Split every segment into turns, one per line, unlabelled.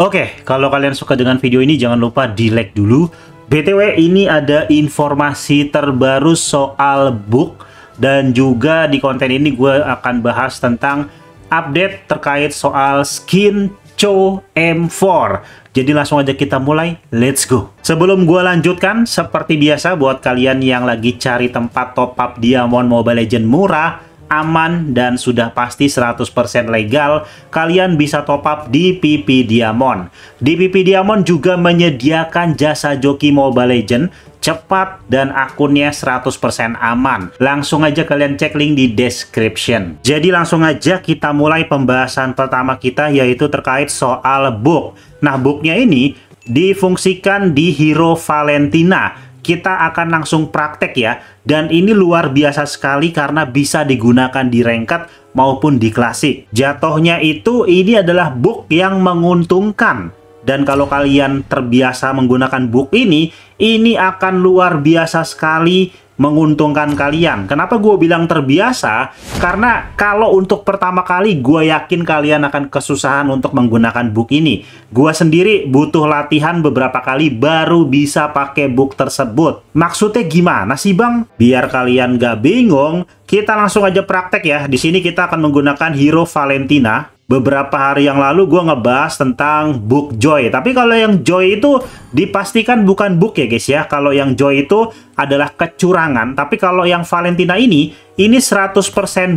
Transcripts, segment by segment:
Oke, okay, kalau kalian suka dengan video ini jangan lupa di like dulu. BTW ini ada informasi terbaru soal book dan juga di konten ini gue akan bahas tentang update terkait soal skin Cho M4. Jadi langsung aja kita mulai, let's go. Sebelum gue lanjutkan, seperti biasa buat kalian yang lagi cari tempat top up Diamond Mobile Legend murah, aman, dan sudah pasti 100% legal, kalian bisa top up di PP Diamond. Di PP Diamond juga menyediakan jasa joki Mobile Legend cepat dan akunnya 100% aman. Langsung aja kalian cek link di description. Jadi langsung aja kita mulai pembahasan pertama kita yaitu terkait soal book. Nah, booknya ini difungsikan di Hero Valentina kita akan langsung praktek ya. Dan ini luar biasa sekali karena bisa digunakan di rengkat maupun di klasik. Jatuhnya itu ini adalah book yang menguntungkan. Dan kalau kalian terbiasa menggunakan book ini, ini akan luar biasa sekali menguntungkan kalian. Kenapa gue bilang terbiasa? Karena kalau untuk pertama kali gue yakin kalian akan kesusahan untuk menggunakan book ini. Gue sendiri butuh latihan beberapa kali baru bisa pakai book tersebut. Maksudnya gimana sih bang? Biar kalian gak bingung, kita langsung aja praktek ya. Di sini kita akan menggunakan hero Valentina beberapa hari yang lalu gue ngebahas tentang book joy. Tapi kalau yang joy itu dipastikan bukan book ya guys ya. Kalau yang joy itu adalah kecurangan. Tapi kalau yang Valentina ini, ini 100%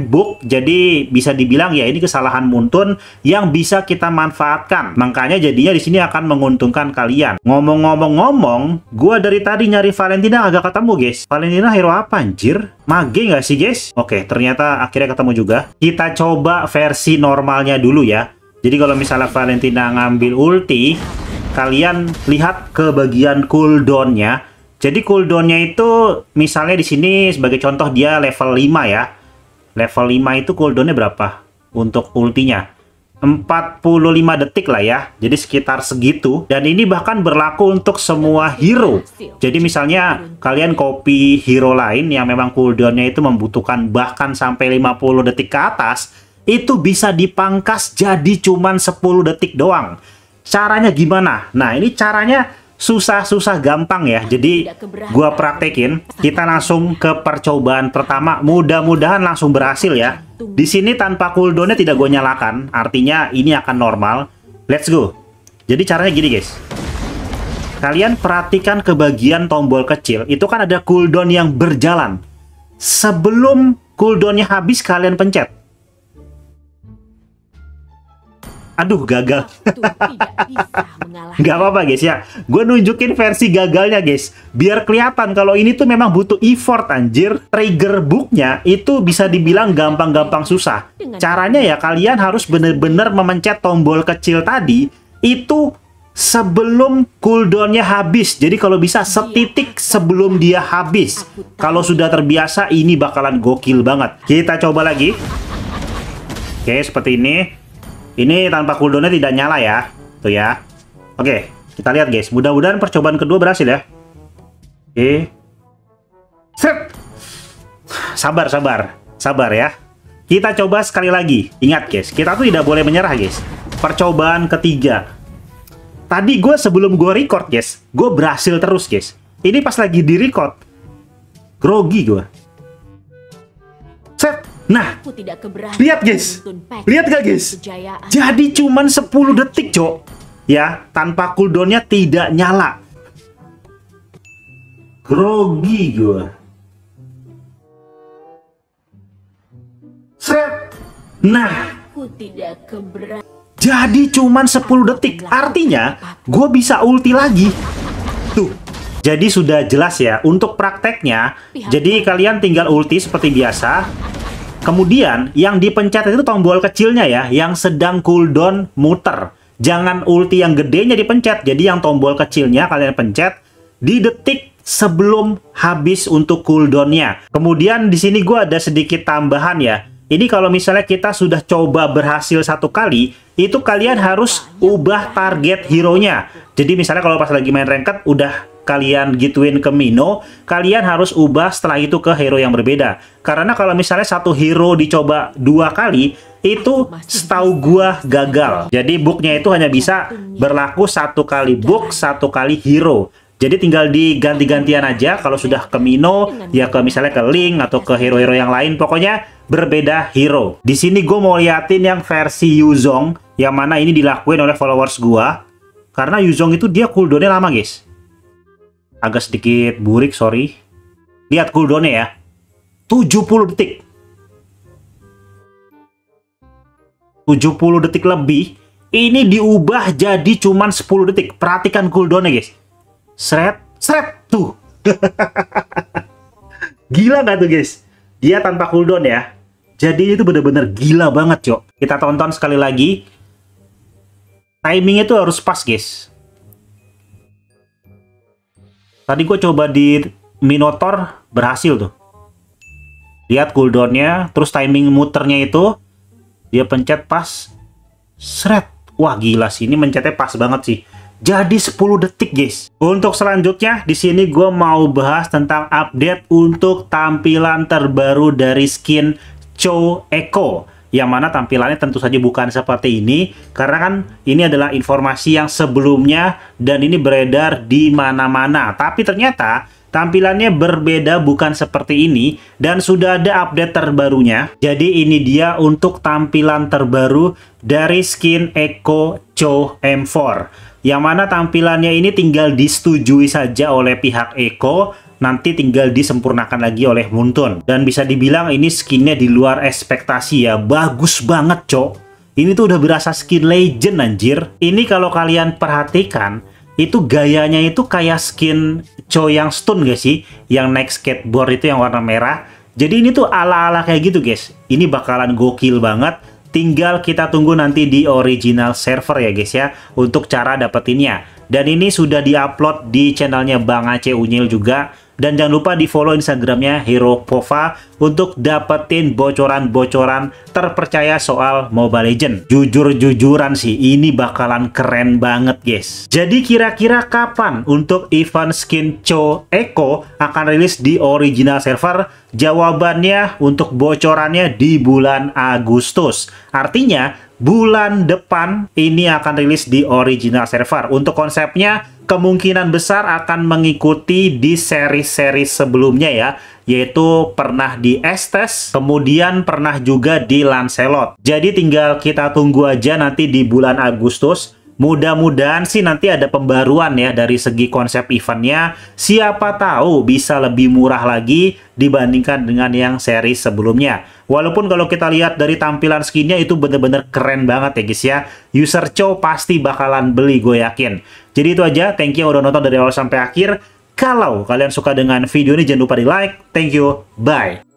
book. Jadi bisa dibilang ya ini kesalahan muntun yang bisa kita manfaatkan. Makanya jadinya di sini akan menguntungkan kalian. Ngomong-ngomong-ngomong, gue dari tadi nyari Valentina agak ketemu guys. Valentina hero apa anjir? Mage nggak sih guys? Oke, ternyata akhirnya ketemu juga. Kita coba versi normalnya dulu ya. Jadi kalau misalnya Valentina ngambil ulti, kalian lihat ke bagian cooldownnya. Jadi cooldownnya itu misalnya di sini sebagai contoh dia level 5 ya. Level 5 itu cooldownnya berapa untuk ultinya? 45 detik lah ya. Jadi sekitar segitu. Dan ini bahkan berlaku untuk semua hero. Jadi misalnya kalian copy hero lain yang memang cooldownnya itu membutuhkan bahkan sampai 50 detik ke atas. Itu bisa dipangkas jadi cuman 10 detik doang. Caranya gimana? Nah ini caranya susah-susah gampang ya. Jadi gua praktekin. Kita langsung ke percobaan pertama. Mudah-mudahan langsung berhasil ya. Di sini tanpa cooldownnya tidak gue nyalakan. Artinya ini akan normal. Let's go. Jadi caranya gini guys. Kalian perhatikan ke bagian tombol kecil. Itu kan ada cooldown yang berjalan. Sebelum cooldownnya habis kalian pencet Aduh gagal. Gak apa-apa guys ya. Gue nunjukin versi gagalnya guys. Biar kelihatan kalau ini tuh memang butuh effort anjir. Trigger booknya itu bisa dibilang gampang-gampang susah. Caranya ya kalian harus bener-bener memencet tombol kecil tadi. Itu sebelum cooldownnya habis. Jadi kalau bisa iya. setitik sebelum dia habis. Kalau sudah terbiasa ini bakalan gokil banget. Kita coba lagi. Oke seperti ini. Ini tanpa cooldownnya tidak nyala ya. Tuh ya. Oke, kita lihat guys. Mudah-mudahan percobaan kedua berhasil ya. Oke. Set. Sabar, sabar. Sabar ya. Kita coba sekali lagi. Ingat guys, kita tuh tidak boleh menyerah guys. Percobaan ketiga. Tadi gue sebelum gue record guys, gue berhasil terus guys. Ini pas lagi di record, grogi gue. Nah, lihat guys. Lihat gak guys? Jadi cuman 10 detik, Cok. Ya, tanpa cooldownnya tidak nyala. Grogi gua. Set. Nah, Jadi cuman 10 detik. Artinya, gue bisa ulti lagi. Tuh, jadi sudah jelas ya untuk prakteknya. Jadi kalian tinggal ulti seperti biasa. Kemudian yang dipencet itu tombol kecilnya ya, yang sedang cooldown muter. Jangan ulti yang gedenya dipencet. Jadi yang tombol kecilnya kalian pencet di detik sebelum habis untuk cooldownnya. Kemudian di sini gue ada sedikit tambahan ya. Ini kalau misalnya kita sudah coba berhasil satu kali, itu kalian harus ubah target hero-nya. Jadi misalnya kalau pas lagi main ranked udah kalian gituin ke Mino, kalian harus ubah setelah itu ke hero yang berbeda. Karena kalau misalnya satu hero dicoba dua kali, itu setahu gua gagal. Jadi booknya itu hanya bisa berlaku satu kali book, satu kali hero. Jadi tinggal diganti-gantian aja kalau sudah ke Mino, ya ke misalnya ke Link atau ke hero-hero yang lain. Pokoknya berbeda hero. Di sini gue mau liatin yang versi Yuzong, yang mana ini dilakuin oleh followers gue. Karena Yuzong itu dia cooldownnya lama guys agak sedikit burik, sorry. Lihat cooldownnya ya. 70 detik. 70 detik lebih. Ini diubah jadi cuman 10 detik. Perhatikan cooldownnya guys. Seret, seret. Tuh. gila nggak tuh guys? Dia tanpa cooldown ya. Jadi itu bener-bener gila banget, Cok. Kita tonton sekali lagi. Timingnya tuh harus pas, guys. Tadi gue coba di Minotaur berhasil tuh. Lihat cooldownnya, terus timing muternya itu dia pencet pas seret. Wah gila sih, ini mencetnya pas banget sih. Jadi 10 detik guys. Untuk selanjutnya, di sini gue mau bahas tentang update untuk tampilan terbaru dari skin Cho Echo yang mana tampilannya tentu saja bukan seperti ini karena kan ini adalah informasi yang sebelumnya dan ini beredar di mana-mana tapi ternyata Tampilannya berbeda bukan seperti ini dan sudah ada update terbarunya. Jadi ini dia untuk tampilan terbaru dari skin Echo Cho M4. Yang mana tampilannya ini tinggal disetujui saja oleh pihak Echo nanti tinggal disempurnakan lagi oleh Muntun. Dan bisa dibilang ini skinnya di luar ekspektasi ya, bagus banget cok. Ini tuh udah berasa skin legend anjir. Ini kalau kalian perhatikan, itu gayanya itu kayak skin Cho yang stun gak sih? Yang naik skateboard itu yang warna merah. Jadi ini tuh ala-ala kayak gitu guys. Ini bakalan gokil banget. Tinggal kita tunggu nanti di original server ya guys ya. Untuk cara dapetinnya. Dan ini sudah diupload di channelnya Bang Aceh Unyil juga. Dan jangan lupa di follow Instagramnya Hero Pova untuk dapetin bocoran-bocoran terpercaya soal Mobile Legends. Jujur-jujuran sih, ini bakalan keren banget guys. Jadi kira-kira kapan untuk event skin Cho Echo akan rilis di original server? Jawabannya untuk bocorannya di bulan Agustus. Artinya bulan depan ini akan rilis di original server. Untuk konsepnya kemungkinan besar akan mengikuti di seri-seri sebelumnya ya, yaitu pernah di Estes, kemudian pernah juga di Lancelot. Jadi tinggal kita tunggu aja nanti di bulan Agustus Mudah-mudahan sih nanti ada pembaruan ya dari segi konsep eventnya. Siapa tahu bisa lebih murah lagi dibandingkan dengan yang seri sebelumnya. Walaupun kalau kita lihat dari tampilan skinnya itu benar-benar keren banget ya guys ya. User Cho pasti bakalan beli gue yakin. Jadi itu aja. Thank you udah nonton dari awal sampai akhir. Kalau kalian suka dengan video ini jangan lupa di like. Thank you. Bye.